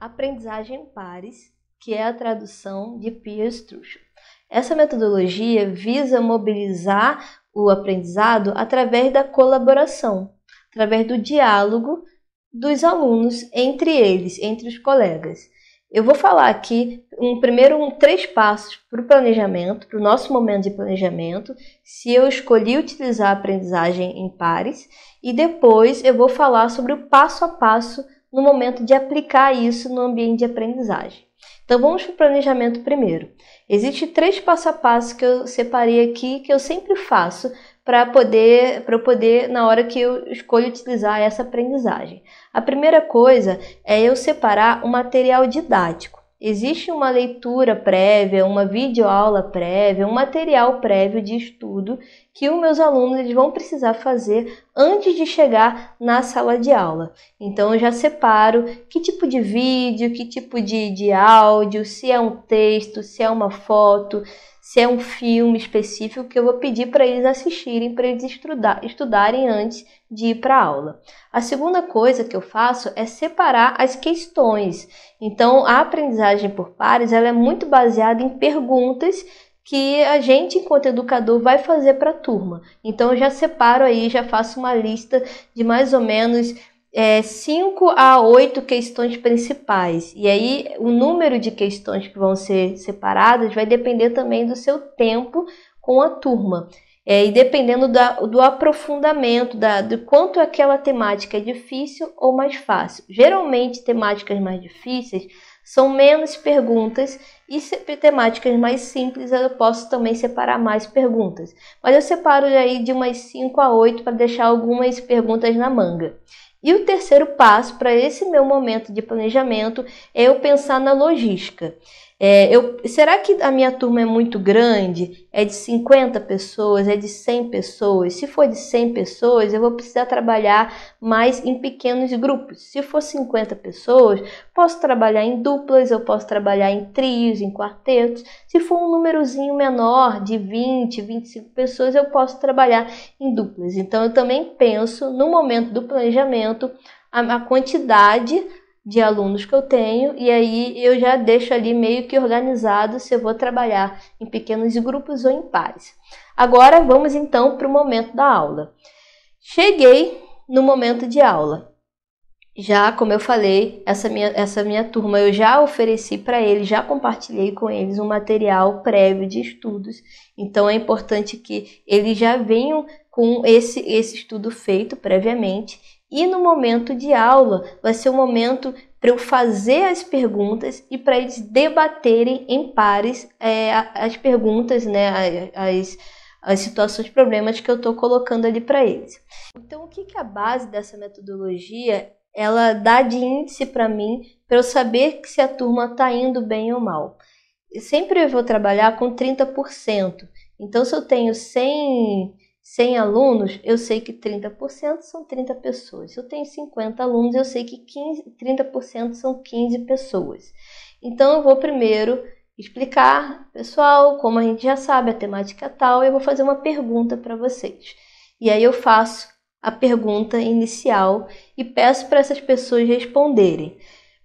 aprendizagem pares, que é a tradução de peer trussell Essa metodologia visa mobilizar o aprendizado através da colaboração, através do diálogo dos alunos entre eles, entre os colegas. Eu vou falar aqui um primeiro um, três passos para o planejamento, para o nosso momento de planejamento, se eu escolhi utilizar a aprendizagem em pares, e depois eu vou falar sobre o passo a passo no momento de aplicar isso no ambiente de aprendizagem. Então vamos para o planejamento primeiro. Existem três passo a passo que eu separei aqui que eu sempre faço para poder, para poder na hora que eu escolho utilizar essa aprendizagem. A primeira coisa é eu separar o material didático. Existe uma leitura prévia, uma videoaula prévia, um material prévio de estudo que os meus alunos eles vão precisar fazer antes de chegar na sala de aula. Então eu já separo que tipo de vídeo, que tipo de, de áudio, se é um texto, se é uma foto, se é um filme específico que eu vou pedir para eles assistirem, para eles estudar, estudarem antes de ir para a aula. A segunda coisa que eu faço é separar as questões. Então, a aprendizagem por pares ela é muito baseada em perguntas que a gente, enquanto educador, vai fazer para a turma. Então, eu já separo aí, já faço uma lista de mais ou menos é, cinco a oito questões principais. E aí, o número de questões que vão ser separadas vai depender também do seu tempo com a turma. É, e dependendo da, do aprofundamento, da, do quanto aquela temática é difícil ou mais fácil. Geralmente, temáticas mais difíceis são menos perguntas e temáticas mais simples eu posso também separar mais perguntas. Mas eu separo aí de umas 5 a 8 para deixar algumas perguntas na manga. E o terceiro passo para esse meu momento de planejamento é eu pensar na logística. É, eu, será que a minha turma é muito grande? É de 50 pessoas? É de 100 pessoas? Se for de 100 pessoas, eu vou precisar trabalhar mais em pequenos grupos. Se for 50 pessoas, posso trabalhar em duplas, eu posso trabalhar em trios, em quartetos. Se for um númerozinho menor, de 20, 25 pessoas, eu posso trabalhar em duplas. Então, eu também penso no momento do planejamento a, a quantidade de alunos que eu tenho, e aí eu já deixo ali meio que organizado se eu vou trabalhar em pequenos grupos ou em pares. Agora vamos então para o momento da aula. Cheguei no momento de aula. Já, como eu falei, essa minha, essa minha turma eu já ofereci para eles, já compartilhei com eles um material prévio de estudos. Então é importante que eles já venham com esse, esse estudo feito previamente e no momento de aula, vai ser o um momento para eu fazer as perguntas e para eles debaterem em pares é, as perguntas, né, as, as situações, problemas que eu estou colocando ali para eles. Então, o que, que é a base dessa metodologia ela dá de índice para mim para eu saber se a turma está indo bem ou mal. Eu sempre vou trabalhar com 30%. Então, se eu tenho 100 100 alunos, eu sei que 30% são 30 pessoas. Se eu tenho 50 alunos, eu sei que 15, 30% são 15 pessoas. Então, eu vou primeiro explicar, pessoal, como a gente já sabe, a temática tal, eu vou fazer uma pergunta para vocês. E aí eu faço a pergunta inicial e peço para essas pessoas responderem.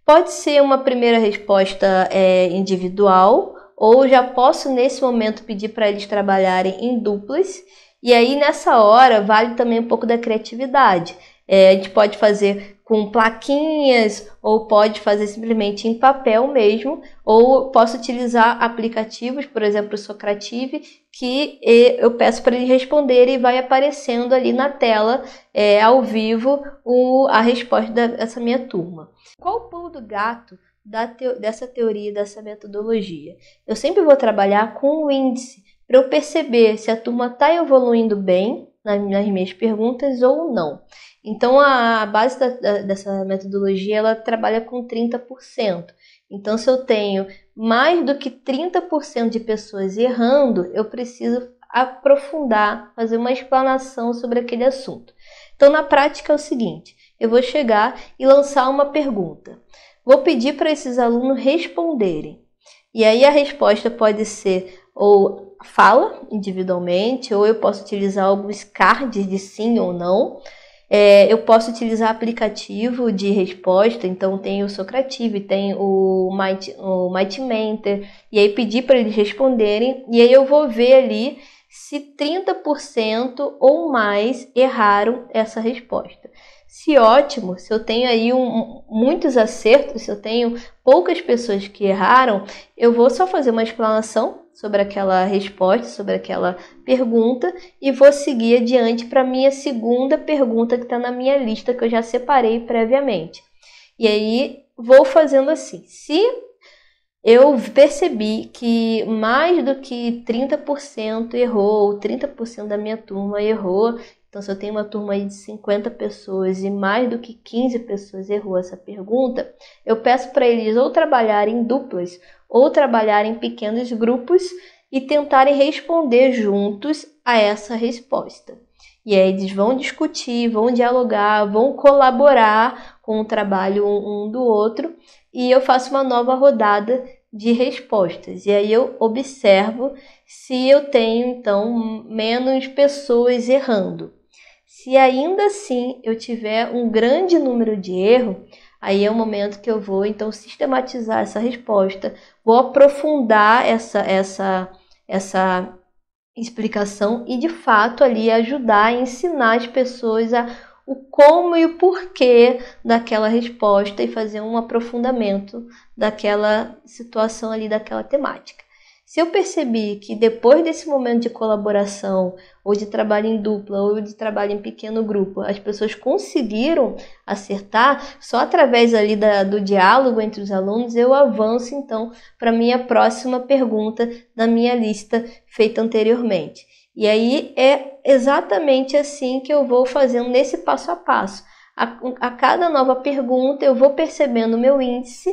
Pode ser uma primeira resposta é, individual, ou já posso nesse momento pedir para eles trabalharem em duplas e aí nessa hora vale também um pouco da criatividade. É, a gente pode fazer com plaquinhas ou pode fazer simplesmente em papel mesmo, ou posso utilizar aplicativos, por exemplo, o Socrative, que eu peço para ele responder e vai aparecendo ali na tela é, ao vivo o, a resposta dessa minha turma. Qual o pulo do gato te, dessa teoria, dessa metodologia? Eu sempre vou trabalhar com o índice para eu perceber se a turma está evoluindo bem nas, minhas perguntas ou não. Então, a, a base da, da, dessa metodologia ela trabalha com 30%. Então, se eu tenho mais do que 30% de pessoas errando, eu preciso aprofundar, fazer uma explanação sobre aquele assunto. Então, na prática, é o seguinte: eu vou chegar e lançar uma pergunta. Vou pedir para esses alunos responderem. E aí a resposta pode ser ou fala individualmente, ou eu posso utilizar alguns cards de sim ou não. É, eu posso utilizar aplicativo de resposta, então tem o Socrative, tem o Might, o Might Mentor, e aí pedir para eles responderem, e aí eu vou ver ali se 30% ou mais erraram essa resposta. Se ótimo, se eu tenho aí um, muitos acertos, se eu tenho poucas pessoas que erraram, eu vou só fazer uma explanação sobre aquela resposta, sobre aquela pergunta e vou seguir adiante para minha segunda pergunta que está na minha lista que eu já separei previamente. E aí vou fazendo assim. Se eu percebi que mais do que 30% errou, 30% da minha turma errou. Então, se eu tenho uma turma aí de 50 pessoas e mais do que 15 pessoas errou essa pergunta, eu peço para eles ou trabalharem em duplas ou trabalhar em pequenos grupos e tentarem responder juntos a essa resposta. E aí eles vão discutir, vão dialogar, vão colaborar com o trabalho um do outro e eu faço uma nova rodada de respostas. E aí eu observo se eu tenho então menos pessoas errando. Se ainda assim eu tiver um grande número de erro, Aí é o momento que eu vou então sistematizar essa resposta, vou aprofundar essa essa essa explicação e de fato ali ajudar a ensinar as pessoas a o como e o porquê daquela resposta e fazer um aprofundamento daquela situação ali, daquela temática. Se eu percebi que depois desse momento de colaboração, ou de trabalho em dupla, ou de trabalho em pequeno grupo, as pessoas conseguiram acertar, só através ali da, do diálogo entre os alunos eu avanço então para a minha próxima pergunta da minha lista feita anteriormente. E aí é exatamente assim que eu vou fazendo nesse passo a passo. A, a cada nova pergunta eu vou percebendo o meu índice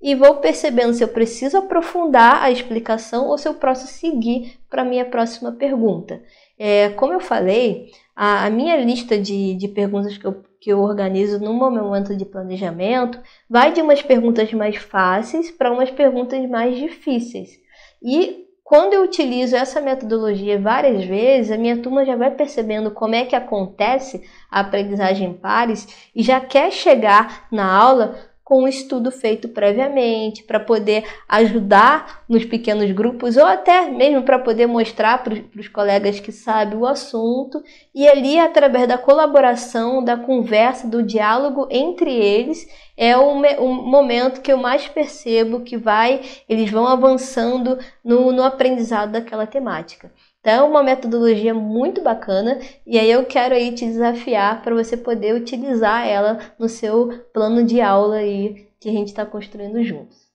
e vou percebendo se eu preciso aprofundar a explicação ou se eu posso seguir para a minha próxima pergunta. É, como eu falei, a, a minha lista de, de perguntas que eu, que eu organizo no momento de planejamento vai de umas perguntas mais fáceis para umas perguntas mais difíceis. E quando eu utilizo essa metodologia várias vezes, a minha turma já vai percebendo como é que acontece a aprendizagem pares e já quer chegar na aula com um estudo feito previamente, para poder ajudar nos pequenos grupos ou até mesmo para poder mostrar para os colegas que sabem o assunto e ali através da colaboração, da conversa, do diálogo entre eles é o, o momento que eu mais percebo que vai, eles vão avançando no, no aprendizado daquela temática. Então, é uma metodologia muito bacana e aí eu quero aí te desafiar para você poder utilizar ela no seu plano de aula aí que a gente está construindo juntos.